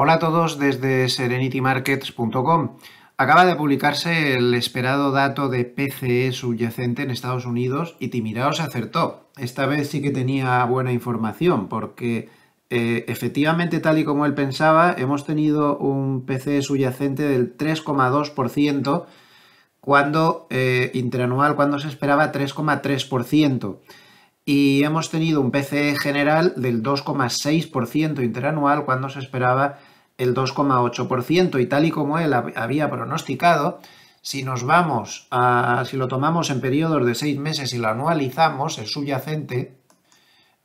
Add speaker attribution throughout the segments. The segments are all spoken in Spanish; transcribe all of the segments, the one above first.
Speaker 1: Hola a todos desde serenitymarkets.com. Acaba de publicarse el esperado dato de PCE subyacente en Estados Unidos y se acertó. Esta vez sí que tenía buena información porque eh, efectivamente tal y como él pensaba hemos tenido un PCE subyacente del 3,2% cuando eh, interanual cuando se esperaba 3,3% y hemos tenido un PCE general del 2,6% interanual cuando se esperaba el 2,8% y tal y como él había pronosticado, si nos vamos a, si lo tomamos en periodos de seis meses y lo anualizamos, el subyacente,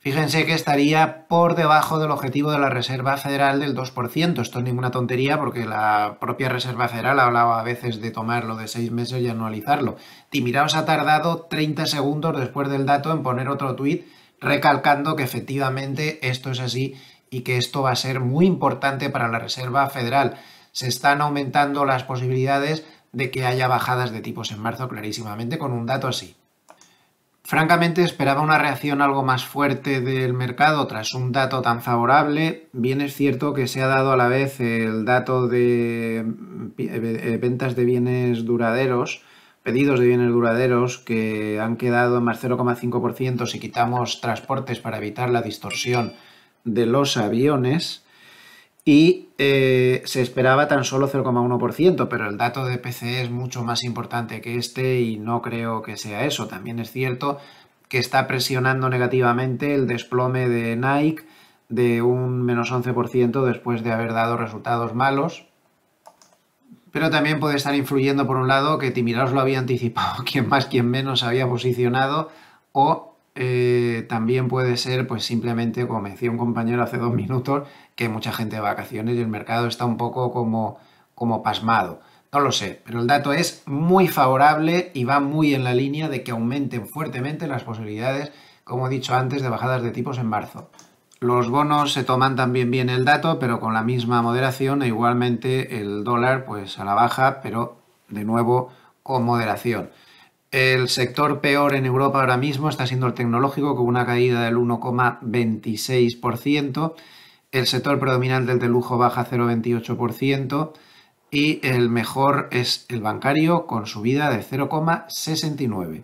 Speaker 1: Fíjense que estaría por debajo del objetivo de la Reserva Federal del 2%. Esto es ninguna tontería porque la propia Reserva Federal hablaba a veces de tomarlo de seis meses y anualizarlo. Timiraos ha tardado 30 segundos después del dato en poner otro tuit recalcando que efectivamente esto es así y que esto va a ser muy importante para la Reserva Federal. Se están aumentando las posibilidades de que haya bajadas de tipos en marzo clarísimamente con un dato así. Francamente esperaba una reacción algo más fuerte del mercado tras un dato tan favorable. Bien es cierto que se ha dado a la vez el dato de eh, ventas de bienes duraderos, pedidos de bienes duraderos que han quedado en más 0,5% si quitamos transportes para evitar la distorsión de los aviones y eh, se esperaba tan solo 0,1%, pero el dato de PCE es mucho más importante que este y no creo que sea eso. También es cierto que está presionando negativamente el desplome de Nike de un menos 11% después de haber dado resultados malos. Pero también puede estar influyendo, por un lado, que Timiraos lo había anticipado, quien más, quien menos había posicionado, o eh, también puede ser, pues simplemente, como me decía un compañero hace dos minutos, que mucha gente de vacaciones y el mercado está un poco como, como pasmado. No lo sé, pero el dato es muy favorable y va muy en la línea de que aumenten fuertemente las posibilidades, como he dicho antes, de bajadas de tipos en marzo. Los bonos se toman también bien el dato, pero con la misma moderación e igualmente el dólar pues a la baja, pero de nuevo con moderación. El sector peor en Europa ahora mismo está siendo el tecnológico con una caída del 1,26%, el sector predominante del de lujo baja 0,28% y el mejor es el bancario con subida de 0,69%.